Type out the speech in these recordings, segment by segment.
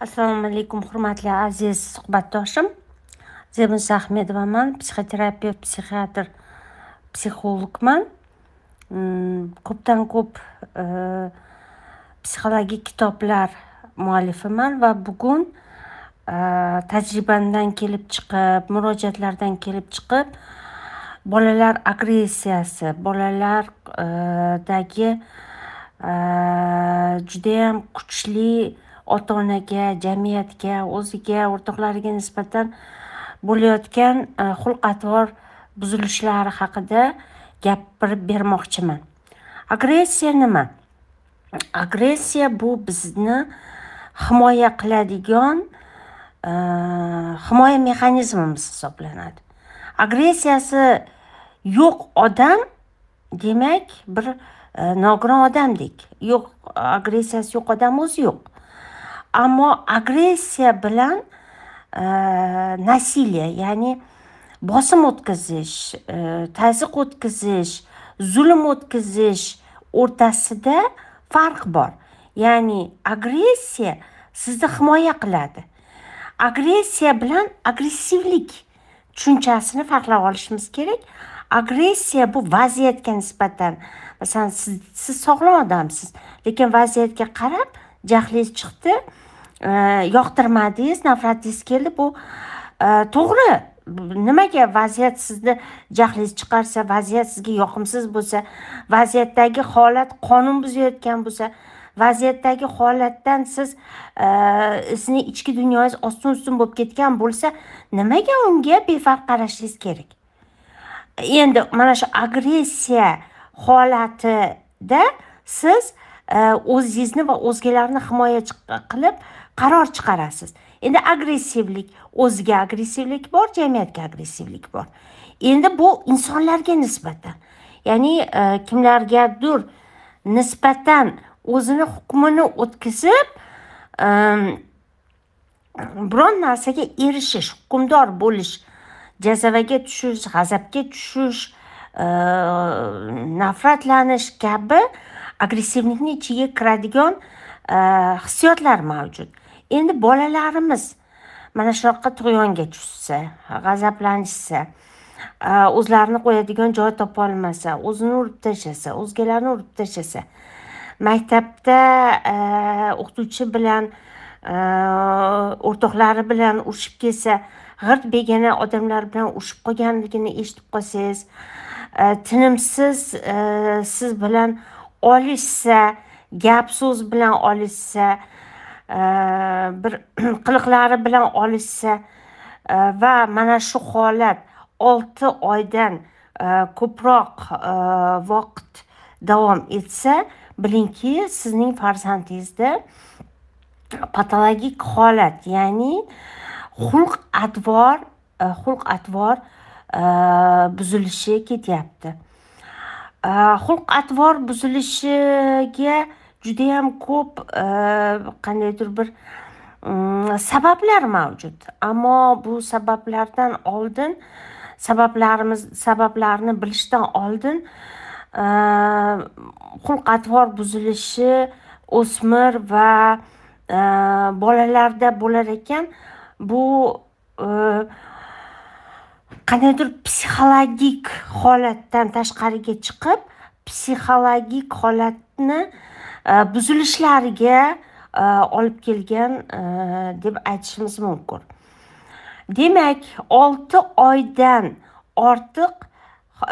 assalomu alaykum hurmatli aziz suhbatdoshim zebusa ahmedovaman psixoterapevt psixiatr psixologman mm, ko'pdan ko'p e, psixologik kitoblar muallifiman va bugun e, tajribamdan kelib chiqib murojaatlardan kelib chiqib bolalar agressiyasi bolalardagi e, judayam kuchli ota onaga jamiyatga o'ziga o'rtoqlariga nisbatan bo'layotgan e, xulq atvor buzilishlari haqida gapirib bermoqchiman agressiya nima agressiya bu bizni himoya qiladigan e, himoya mexanizmimiz hisoblanadi agressiyasi yo'q odam demak bir e, nogiron odamdek yo'q agressiyasi yo'q odam o'zi yo'q ammo agressiya bilan e, nasiliya ya'ni bosim o'tkazish e, tazyiq o'tkazish zulm o'tkazish o'rtasida farq bor ya'ni agressiya sizni himoya qiladi agressiya bilan agressivlik tushunchasini farqlab olishimiz kerak agressiya bu vaziyatga nisbatan masalan siz, siz sog'lom odamsiz lekin vaziyatga qarab jahlingiz chiqdi Э, yoqtirmadingiz nafratingiz keldi bu э, to'g'ri nimaga vaziyat sizni jahlingiz chiqarsa vaziyat sizga yoqimsiz bo'lsa vaziyatdagi holat qonun buzayotgan bo'lsa vaziyatdagi holatdan siz э, sizni ichki dunyoyingiz ostin ustun bo'lib ketgan bo'lsa nimaga unga befarq qarashingiz kerak endi mana shu agressiya holatida siz o'zingizni va o'zgalarni himoya qilib qaror chiqarasiz endi agressivlik o'ziga agressivlik bor jamiyatga agressivlik bor endi bu insonlarga nisbatan ya'ni e, kimlargadir nisbatan o'zini hukmini o'tkazib e, biron narsaga erishish hukmdor bo'lish jazavaga tushish g'azabga tushish e, nafratlanish kabi agressivlikni ichiga kiradigan e, hissiyotlar mavjud endi bolalarimiz mana shunaqa tug'yonga tushsa g'azablanishsa o'zlarini qo'yadigan joy topolmasa o'zini urib tashlasa o'zgalarni urib tashlasa maktabda o'qituvchi bilan o'rtoqlari bilan urushib kelsa g'irt begona odamlar bilan urushib qolganligini eshitib qolsangiz tinimsiz siz bilan olishsa gap so'z bilan olishsa bir qiliqlari bilan olishsa e, va mana shu holat olti oydan e, ko'proq e, vaqt davom etsa bilingki sizning farzandingizda patologik holat ya'ni xulq atvor xulq atvor buzilishi ketyapti xulq atvor buzilishiga judayam ko'p e, qandaydir bir mm, sabablar mavjud ammo bu sabablardan oldin sabablarimiz sabablarni bilishdan oldin e, xulq atvor buzilishi o'smir va e, bolalarda bo'lar ekan bu qandaydir psixologik holatdan tashqariga chiqib psixologik holatni Э, buzilishlariga э, olib kelgan э, deb aytishimiz mumkin demak olti oydan ortiq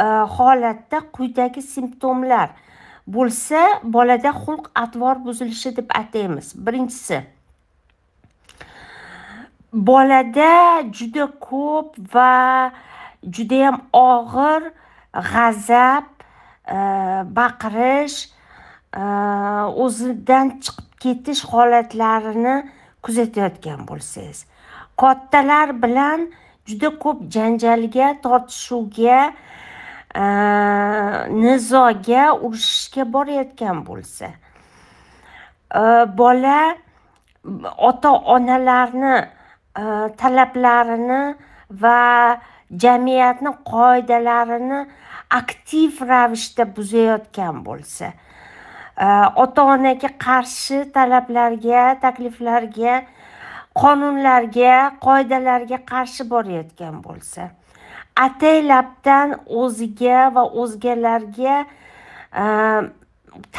e, holatda quyidagi simptomlar bo'lsa bolada xulq atvor buzilishi deb ataymiz birinchisi bolada juda ko'p va judayam og'ir g'azab e, baqirish Э, o'zidan chiqib ketish holatlarini kuzatayotgan bo'lsangiz kattalar bilan juda ko'p janjalga tortishuvga e, nizoga urushishga borayotgan bo'lsa e, bola ota onalarni e, talablarini va jamiyatni qoidalarini aktiv ravishda buzayotgan bo'lsa Э, ota onaga qarshi talablarga takliflarga qonunlarga qoidalarga qarshi borayotgan bo'lsa ataylabdan o'ziga va o'zgalarga e,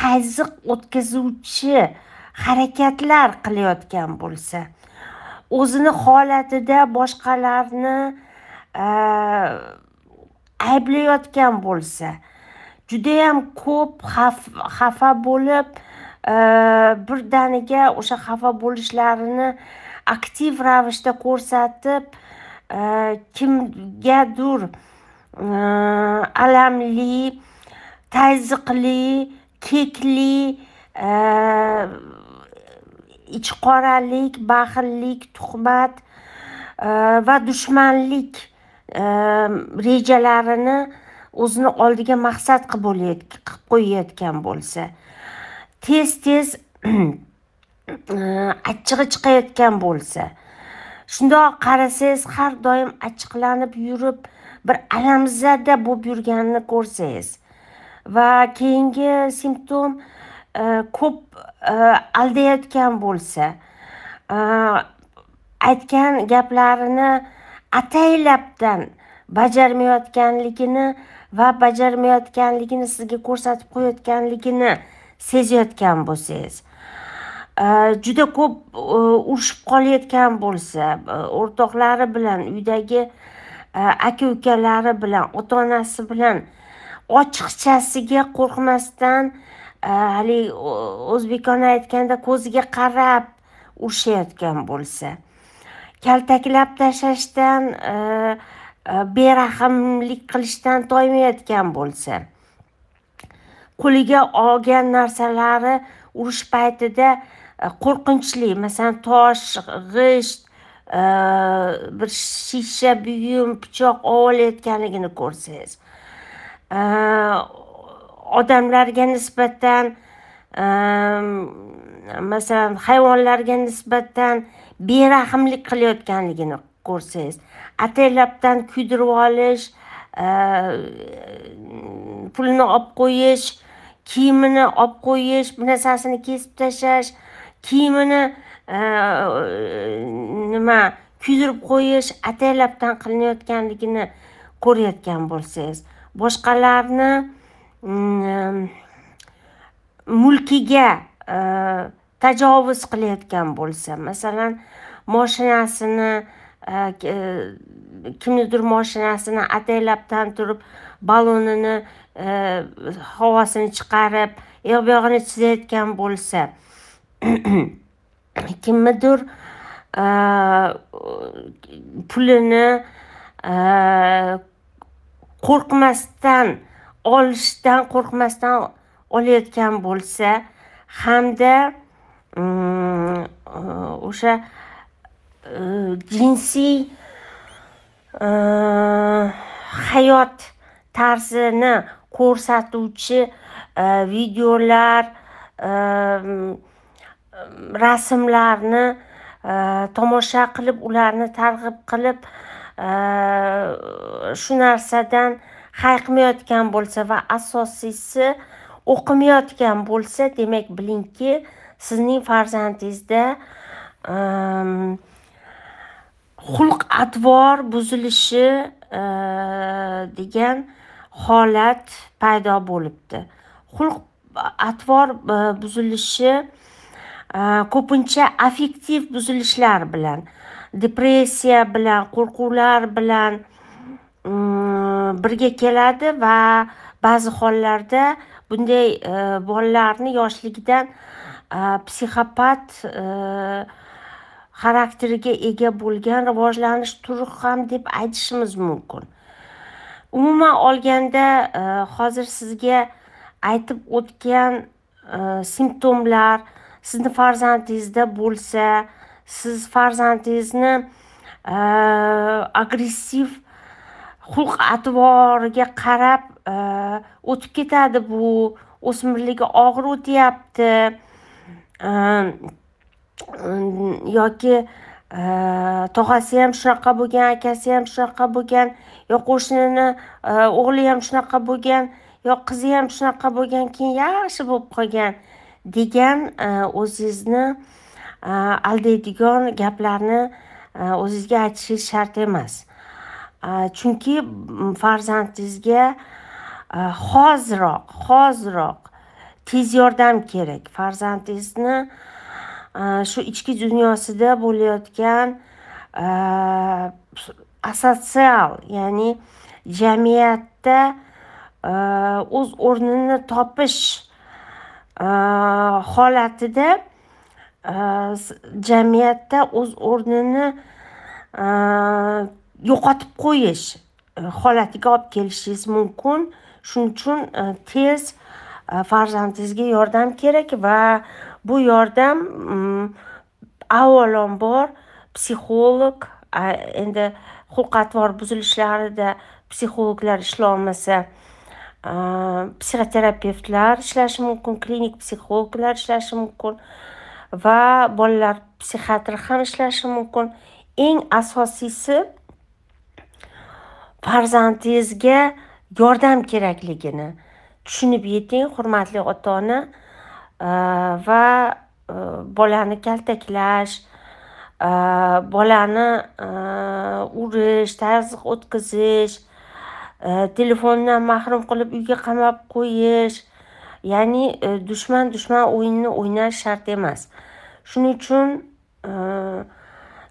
tazyiq o'tkazuvchi harakatlar qilayotgan bo'lsa o'zini holatida boshqalarni e, ayblayotgan bo'lsa judayam ko'p xafa bo'lib e, birdaniga o'sha xafa bo'lishlarini aktiv ravishda ko'rsatib e, kimgadir e, alamli tazyiqli kekli ichqoralik baxillik tuhmat va dushmanlik rejalarini o'zini oldiga maqsad qilib qo'yayotgan bo'lsa tez tez achchig'i chiqayotgan bo'lsa shundoq qarasangiz har doim achchiqlanib yurib bir alamzada bo'lib yurganini ko'rsangiz va keyingi simptom e, ko'p e, aldayotgan bo'lsa e, aytgan gaplarini ataylabdan bajarmayotganligini va bajarmayotganligini sizga ko'rsatib qo'yayotganligini sezayotgan bo'lsangiz e, juda ko'p e, urushib qolayotgan bo'lsa e, o'rtoqlari bilan uydagi aka ukalari bilan ota onasi bilan ochiqchasiga qo'rqmasdan haligi o'zbekona aytganda ko'ziga qarab urushayotgan bo'lsa kaltaklab tashlashdan Э, berahmlik qilishdan toymayotgan bo'lsa qo'liga olgan narsalari urush paytida e, qo'rqinchli masalan tosh g'isht e, bir shisha buyum pichoq olayotganligini ko'rsangiz e, odamlarga nisbatan masalan hayvonlarga nisbatan berahmlik qilayotganligini ko'rsangiz ataylabdan kuydirib olish e, pulini olib qo'yish kiyimini olib qo'yish bir narsasini kesib tashlash kiyimini e, nima kuydirib qo'yish ataylabdan qilinayotganligini ko'rayotgan bo'lsangiz boshqalarni mm, mulkiga e, tajovuz qilayotgan bo'lsa masalan moshinasini kimnidir moshinasini ataylabdan turib balonini e, havosini chiqarib yoq bu yog'ini chizayotgan bo'lsa kimnidir e, pulini e, qo'rqmasdan olishdan qo'rqmasdan olayotgan bo'lsa hamda mm, o'sha um, jinsiy e, hayot tarzini ko'rsatuvchi e, videolar e, rasmlarni tomosha qilib ularni targ'ib qilib shu narsadan hayiqmayotgan bo'lsa va asosiysi o'qimayotgan bo'lsa demak bilingki sizning farzandingizda xulq atvor buzilishi e, degan holat paydo bo'libdi xulq atvor e, buzilishi e, ko'pincha affektiv buzilishlar bilan depressiya bilan qo'rquvlar bilan birga keladi va ba'zi hollarda bunday bolalarni yoshligidan psixopat xarakteriga ega bo'lgan rivojlanish turi ham deb aytishimiz mumkin umuman olganda e, hozir sizga aytib o'tgan e, simptomlar sizni farzandingizda bo'lsa siz farzandingizni e, agressiv xulq atvoriga qarab o'tib ketadi bu o'smirligi og'ir o'tyapti yoki e, tog'asi ham shunaqa bo'lgan akasi ham shunaqa bo'lgan yo qo'shnini e, o'g'li ham shunaqa bo'lgan yo qizi ham shunaqa bo'lgan keyin yaxshi bo'lib qolgan degan e, o'zingizni aldaydigan gaplarni o'zizga aytishingiz shart emas chunki farzandingizga hoziroq hoziroq tez yordam kerak farzandingizni shu ichki dunyosida bo'layotgan asotsial ya'ni jamiyatda o'z o'rnini topish holatida jamiyatda o'z o'rnini yo'qotib qo'yish e, holatiga olib kelishingiz mumkin shuning uchun e, tez e, farzandingizga yordam kerak va bu yordam mm, avvalambor psixolog endi xulq atvor buzilishlarida psixologlar ishlolmasa psixoterapevtlar ishlashi mumkin klinik psixologlar ishlashi mumkin va bolalar psixiatri ham ishlashi mumkin eng asosiysi farzandingizga yordam kerakligini tushunib yeting hurmatli ota ona va bolani kaltaklash bolani urish tazyiq o'tkazish telefondan mahrum qilib uyga qamab qo'yish ya'ni dushman dushman o'yinini o'ynash shart emas shuning uchun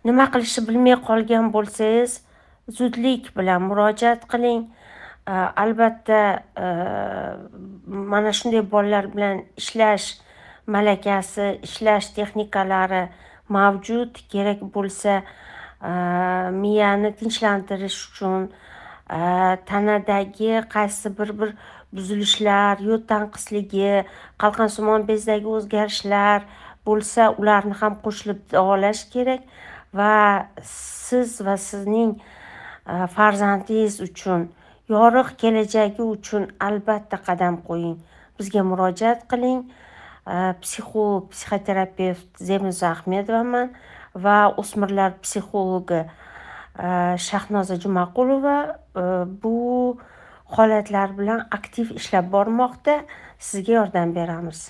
nima qilishni bilmay qolgan bo'lsangiz zudlik bilan murojaat qiling Э, albatta э, mana shunday bolalar bilan ishlash malakasi ishlash texnikalari mavjud kerak bo'lsa e, miyani tinchlantirish uchun e, tanadagi qaysi bir bir buzilishlar yo'l tanqisligi qalqonsimon bezdagi o'zgarishlar bo'lsa ularni ham qo'shilib davolash kerak va siz va sizning e, farzandingiz uchun yorug' kelajagi uchun albatta qadam qo'ying bizga murojaat qiling psixolog psixoterapevt zemiza ahmedovaman va o'smirlar psixologi shahnoza jumaqulova bu holatlar bilan aktiv ishlab bormoqda sizga yordam beramiz